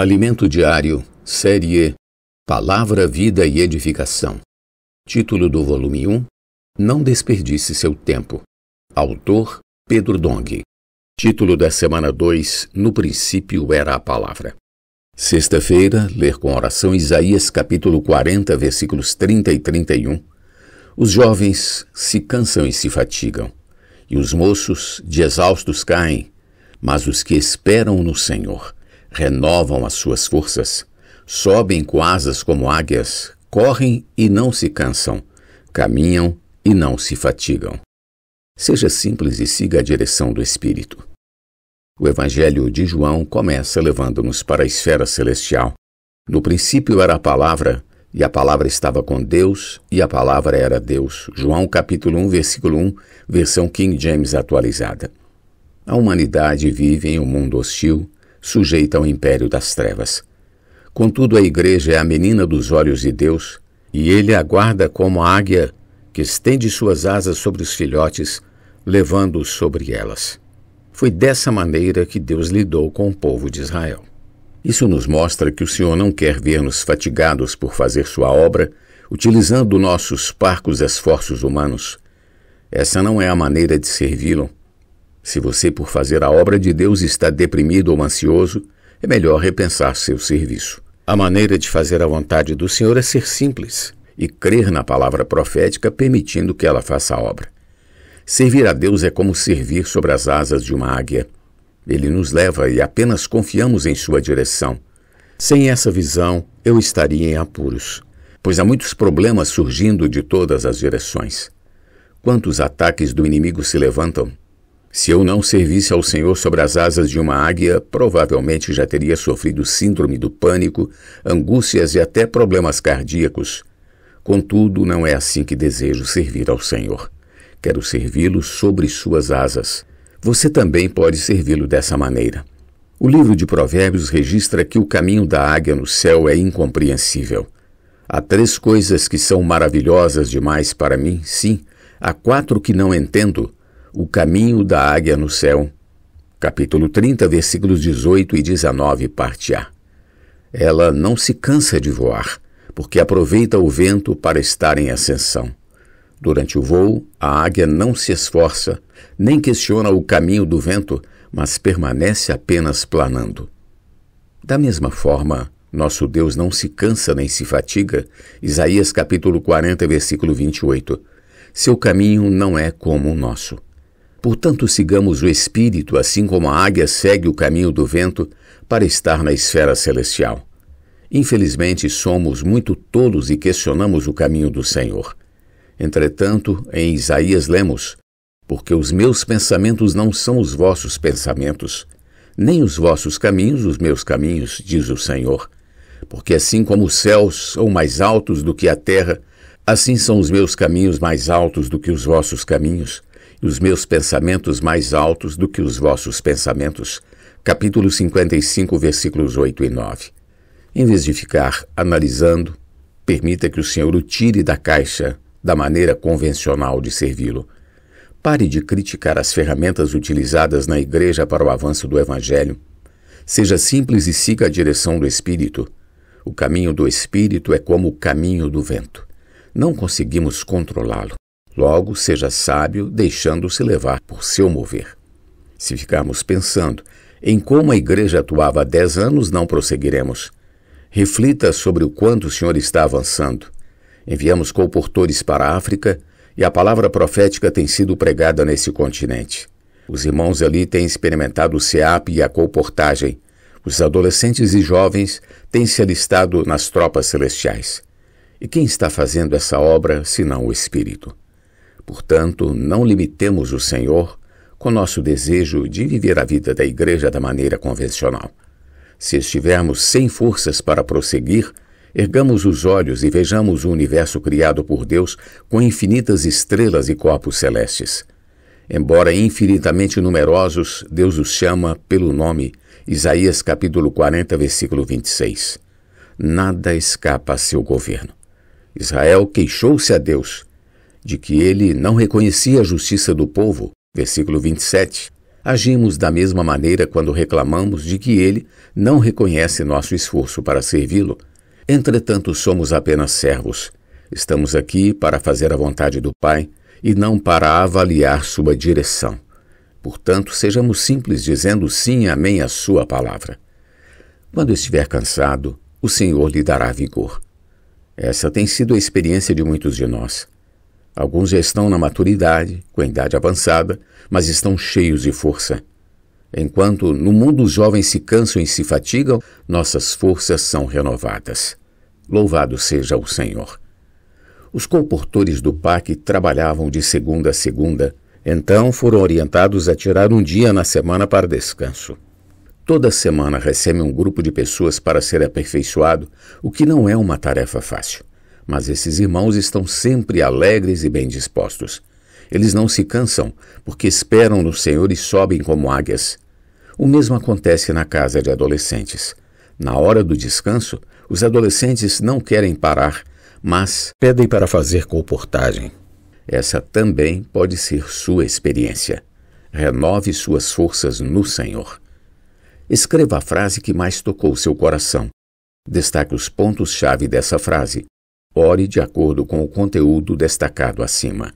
Alimento Diário, Série Palavra, Vida e Edificação. Título do volume 1: Não Desperdice Seu Tempo. Autor Pedro Dong. Título da semana 2: No princípio era a palavra. Sexta-feira, ler com oração Isaías capítulo 40, versículos 30 e 31. Os jovens se cansam e se fatigam, e os moços de exaustos caem, mas os que esperam no Senhor renovam as suas forças, sobem com asas como águias, correm e não se cansam, caminham e não se fatigam. Seja simples e siga a direção do Espírito. O Evangelho de João começa levando-nos para a esfera celestial. No princípio era a palavra, e a palavra estava com Deus, e a palavra era Deus. João capítulo 1, versículo 1, versão King James atualizada. A humanidade vive em um mundo hostil, sujeita ao império das trevas. Contudo, a igreja é a menina dos olhos de Deus, e ele aguarda como a águia que estende suas asas sobre os filhotes, levando-os sobre elas. Foi dessa maneira que Deus lidou com o povo de Israel. Isso nos mostra que o Senhor não quer ver-nos fatigados por fazer sua obra, utilizando nossos parcos esforços humanos. Essa não é a maneira de servi-lo se você, por fazer a obra de Deus, está deprimido ou ansioso, é melhor repensar seu serviço. A maneira de fazer a vontade do Senhor é ser simples e crer na palavra profética, permitindo que ela faça a obra. Servir a Deus é como servir sobre as asas de uma águia. Ele nos leva e apenas confiamos em sua direção. Sem essa visão, eu estaria em apuros, pois há muitos problemas surgindo de todas as direções. Quantos ataques do inimigo se levantam se eu não servisse ao Senhor sobre as asas de uma águia, provavelmente já teria sofrido síndrome do pânico, angústias e até problemas cardíacos. Contudo, não é assim que desejo servir ao Senhor. Quero servi-lo sobre suas asas. Você também pode servi-lo dessa maneira. O livro de Provérbios registra que o caminho da águia no céu é incompreensível. Há três coisas que são maravilhosas demais para mim, sim, há quatro que não entendo o caminho da águia no céu. Capítulo 30, versículos 18 e 19, parte A. Ela não se cansa de voar, porque aproveita o vento para estar em ascensão. Durante o voo, a águia não se esforça, nem questiona o caminho do vento, mas permanece apenas planando. Da mesma forma, nosso Deus não se cansa nem se fatiga. Isaías capítulo 40, versículo 28. Seu caminho não é como o nosso. Portanto, sigamos o espírito, assim como a águia segue o caminho do vento, para estar na esfera celestial. Infelizmente, somos muito tolos e questionamos o caminho do Senhor. Entretanto, em Isaías lemos: Porque os meus pensamentos não são os vossos pensamentos, nem os vossos caminhos os meus caminhos, diz o Senhor. Porque assim como os céus são mais altos do que a terra, assim são os meus caminhos mais altos do que os vossos caminhos dos meus pensamentos mais altos do que os vossos pensamentos. Capítulo 55, versículos 8 e 9. Em vez de ficar analisando, permita que o Senhor o tire da caixa da maneira convencional de servi-lo. Pare de criticar as ferramentas utilizadas na igreja para o avanço do Evangelho. Seja simples e siga a direção do Espírito. O caminho do Espírito é como o caminho do vento. Não conseguimos controlá-lo Logo, seja sábio, deixando-se levar por seu mover. Se ficarmos pensando em como a igreja atuava há dez anos, não prosseguiremos. Reflita sobre o quanto o Senhor está avançando. Enviamos comportores para a África e a palavra profética tem sido pregada nesse continente. Os irmãos ali têm experimentado o SEAP e a comportagem. Os adolescentes e jovens têm se alistado nas tropas celestiais. E quem está fazendo essa obra senão o Espírito? Portanto, não limitemos o Senhor com nosso desejo de viver a vida da igreja da maneira convencional. Se estivermos sem forças para prosseguir, ergamos os olhos e vejamos o universo criado por Deus com infinitas estrelas e corpos celestes. Embora infinitamente numerosos, Deus os chama pelo nome. Isaías capítulo 40, versículo 26. Nada escapa a seu governo. Israel queixou-se a Deus de que ele não reconhecia a justiça do povo, versículo 27, agimos da mesma maneira quando reclamamos de que ele não reconhece nosso esforço para servi-lo. Entretanto, somos apenas servos. Estamos aqui para fazer a vontade do Pai e não para avaliar sua direção. Portanto, sejamos simples dizendo sim e amém à sua palavra. Quando estiver cansado, o Senhor lhe dará vigor. Essa tem sido a experiência de muitos de nós. Alguns já estão na maturidade, com a idade avançada, mas estão cheios de força. Enquanto no mundo os jovens se cansam e se fatigam, nossas forças são renovadas. Louvado seja o Senhor. Os comportores do parque trabalhavam de segunda a segunda, então foram orientados a tirar um dia na semana para descanso. Toda semana recebe um grupo de pessoas para ser aperfeiçoado, o que não é uma tarefa fácil mas esses irmãos estão sempre alegres e bem dispostos. Eles não se cansam, porque esperam no Senhor e sobem como águias. O mesmo acontece na casa de adolescentes. Na hora do descanso, os adolescentes não querem parar, mas pedem para fazer comportagem. Essa também pode ser sua experiência. Renove suas forças no Senhor. Escreva a frase que mais tocou seu coração. Destaque os pontos-chave dessa frase Ore de acordo com o conteúdo destacado acima.